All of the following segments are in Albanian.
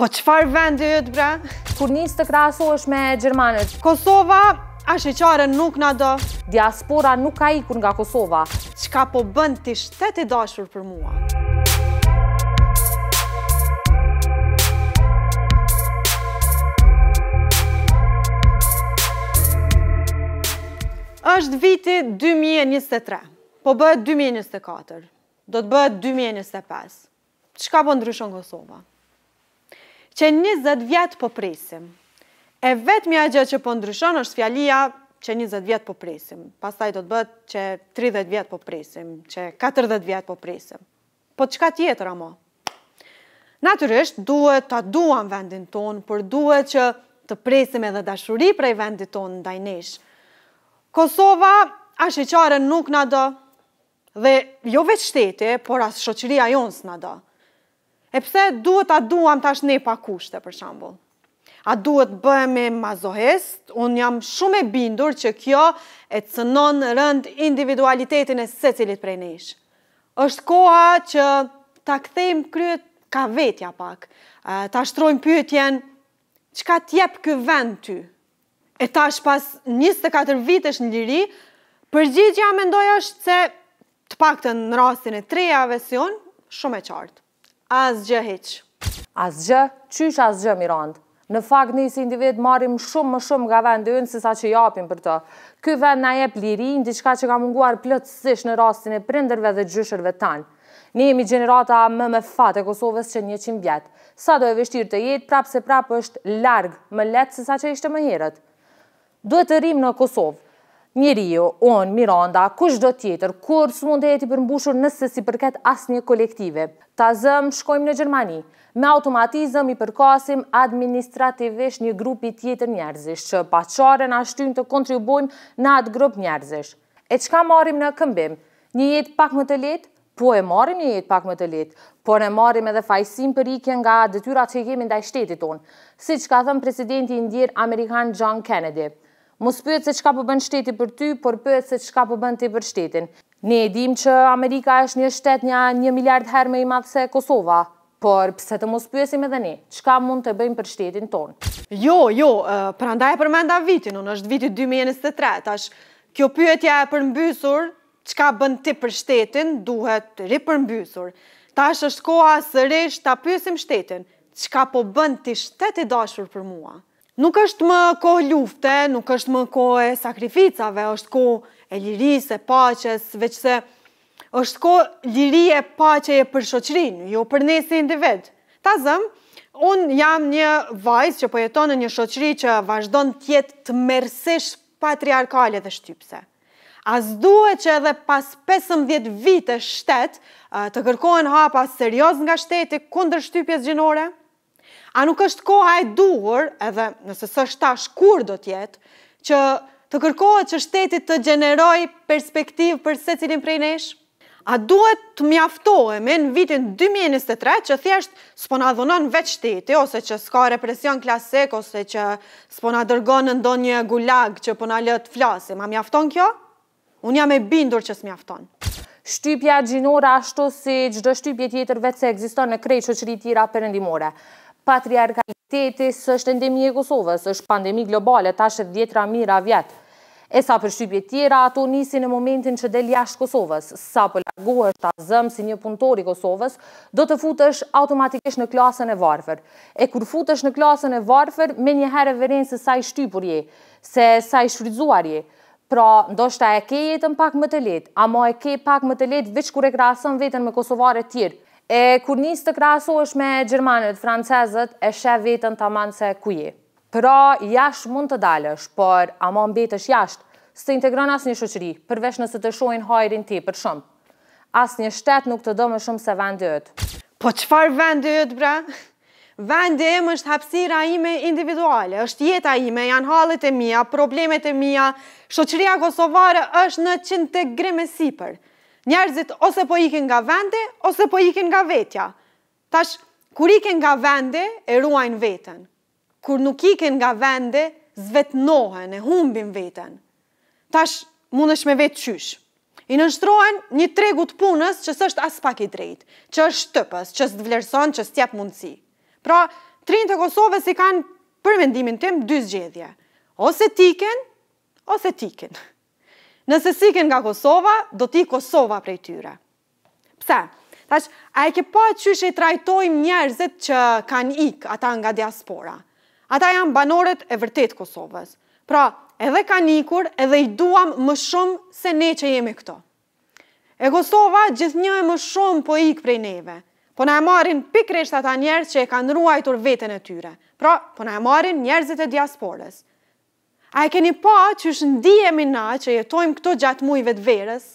Po qëfar vend dhe jëtë bre? Kur njës të krasu është me Gjermanët. Kosova a shëqare nuk në do. Diaspora nuk ka ikur nga Kosova. Qka po bënd të shtet i dashur për mua? është viti 2023, po bëhet 2024, do të bëhet 2025. Qka po ndryshon Kosova? që 20 vjetë po presim. E vetë mja gjë që po ndryshon është fjalia që 20 vjetë po presim. Pastaj do të bëtë që 30 vjetë po presim, që 40 vjetë po presim. Po qka tjetër amo? Naturisht, duhet të duan vendin tonë, por duhet që të presim edhe dashuri prej vendit tonë në dajnesh. Kosova, ashe nuk në do, dhe jo veç shtete, por as shoqëria jonsë në do. E pse duhet ta duam tash ne pa kushte për shembull? A duhet bëhemi mazohest, Unë jam shumë e bindur që kjo e cënon rënd individualitetin e se cilit prej nesh. Êshtë koha që ta kthejm kryet ka vetja pak. Ta shtrojmë pyetjen, qka tjep kë vend ty? E tash pas 24 vitesh në liri, përgjigja me është se të pak të në rastin e trejave si unë, shumë e qartë. Asgjë heq. Asgjë? Qysh asgjë, Mirand? Në fakt, një si individ marim shumë më shumë nga vendë unë, sësa që japim për të. Ky vend na jep lirin, diçka që ka munguar plëtsish në rastin e prinderve dhe gjyshërve tanë. Ne jemi generata më me fat e Kosovës që një qimë vjetë. Sa do e vështirë të jetë, prapë se prapë është largë, më letë sësa që ishte më herët. Duhet të rrimë në Kosovë, Njëriju, unë, Miranda, kush do tjetër, kur së mund e jeti përmbushur nëse si përket asë një kolektive? Ta zëm, shkojmë në Gjermani. Me automatizëm i përkasim administrativesh një grupi tjetër njerëzish, që pa qaren ashtyn të kontribuim në atë grup njerëzish. E qka marim në këmbim? Një jetë pak më të letë? Po e marim një jetë pak më të letë, por e marim edhe fajsim për ike nga dëtyra që kemi ndaj shtetit tonë, si që ka thëmë presidenti ndjerë Amerikan John Kennedy. Mos pyet se çka po bën shteti për ty, por pyet se çka po bën ti për shtetin. Ne e dimë që Amerika është një shtet një 1 miliard herë më i madh se Kosova. Por, pëse të mos pyesim edhe ne, qka mund të bëjmë për shtetin tonë? Jo, jo, pranda e përmenda vitin, unë është vitit 2023, tash, kjo pjetja e përmbysur, qka bënd ti për shtetin, duhet të ri përmbysur. Tash është koha sërish të pyesim shtetin, qka po bën ti shteti dashur për mua? nuk është më kohë lufte, nuk është më kohë e sakrificave, është kohë e lirisë, e paches, veç se është kohë liri e pache e për shoqrin, jo për ne individ. Ta zëmë, unë jam një vajzë që pojetonë në një shoqri që vazhdon tjetë të mersish patriarkale dhe shtypse. As duhet që edhe pas 15 vite shtet të kërkohen hapa serios nga shteti kundër shtypjes gjinore? A nuk është koha e duhur, edhe nëse së shtash kur do tjetë, që të kërkohet që shtetit të gjeneroj perspektiv për se cilin prej nesh? A duhet të mjaftohemi në vitin 2023 që thjesht s'po na dhunon veç shteti ose që s'ka represion klasik ose që s'po na dërgon në ndonjë gulag që po na lë të flasim? A mjafton kjo? Unë jam e bindur që s'mjafton. Shtypja gjinora ashtu si gjdo shtypje tjetër vetë se ekziston në krej qëqëri tjera patriarkaliteti së është endemi e Kosovës, është pandemi globale, ta është djetra mira vjetë. E sa për shqypje tjera, ato nisi në momentin që del jashtë Kosovës, sa për largohësht zëmë si një punëtori Kosovës, do të futësh automatikisht në klasën e varfër. E kur futësh në klasën e varfër, me një herë e verenë se sa i shtypur je, se sa i shfridzuar je. Pra, ndoshta e ke jetën pak më të letë, ama e ke pak më të letë, veç kur e krasën vetën me Kosovare tjirë. E kur njës të krasu është me Gjermanët, francezët, e shë vetën të amanë se ku je. Pra, jash mund të dalësh, por ama mbetësh jashtë, së të integron asë një shëqëri, përvesh nëse të shojnë hajrin ti për shumë. Asë një shtetë nuk të dëmë shumë se vendet. Po qëfar vendet, bre? Vendet em është hapsira ime individuale, është jeta ime, janë halët e mija, problemet e mija, shëqëria Kosovare është në qëntë të gremesipër. Njerëzit ose po ikin nga vende, ose po ikin nga vetja. Tash, kur ikin nga vende, e ruajnë vetën. Kur nuk ikin nga vende, zvetnohen, e humbin vetën. Tash, mund është me vetë qysh. I nështrohen një tregut punës që sështë as pak i drejtë, që është tëpës, që së vlerëson, që së tjep mundësi. Pra, trinë të Kosovës i kanë përmendimin tim dy zgjedhje. Ose tiken, ose tiken. nëse siken nga Kosova, do t'i Kosova prej tyre. Pse? Thash, a e ke pa qyshe i trajtojmë njerëzit që kanë ikë ata nga diaspora? Ata janë banorët e vërtet Kosovës. Pra, edhe kanë ikur, edhe i duam më shumë se ne që jemi këto. E Kosova gjithë një e më shumë po ikë prej neve, po na e marin pikrështë ata njerëz që e kanë ruajtur vetën e tyre, pra, po na e marin njerëzit e diasporës. A e keni pa që është ndihemi na që jetojmë këto gjatë mujve të verës?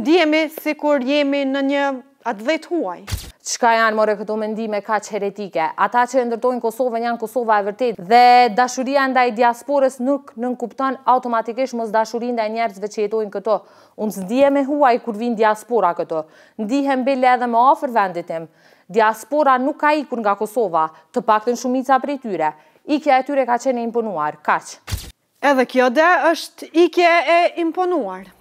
Ndihemi si kur jemi në një atë atëdhet huaj. Qka janë more këto mendime ka që heretike? Ata që ndërtojnë Kosovën janë Kosova e vërtit, dhe dashuria ndaj diasporës nuk nënkuptan automatikisht mos dashurin ndaj njerëzve që jetojnë këto. Unë së ndihemi huaj kur vinë diaspora këto. Ndihem bele edhe më ofër venditim. Diaspora nuk ka ikur nga Kosova, të pak të në shumica për i tyre. Ikja e tyre ka qene imponuar, kaqë. Edhe kjo dhe është ike e imponuarë.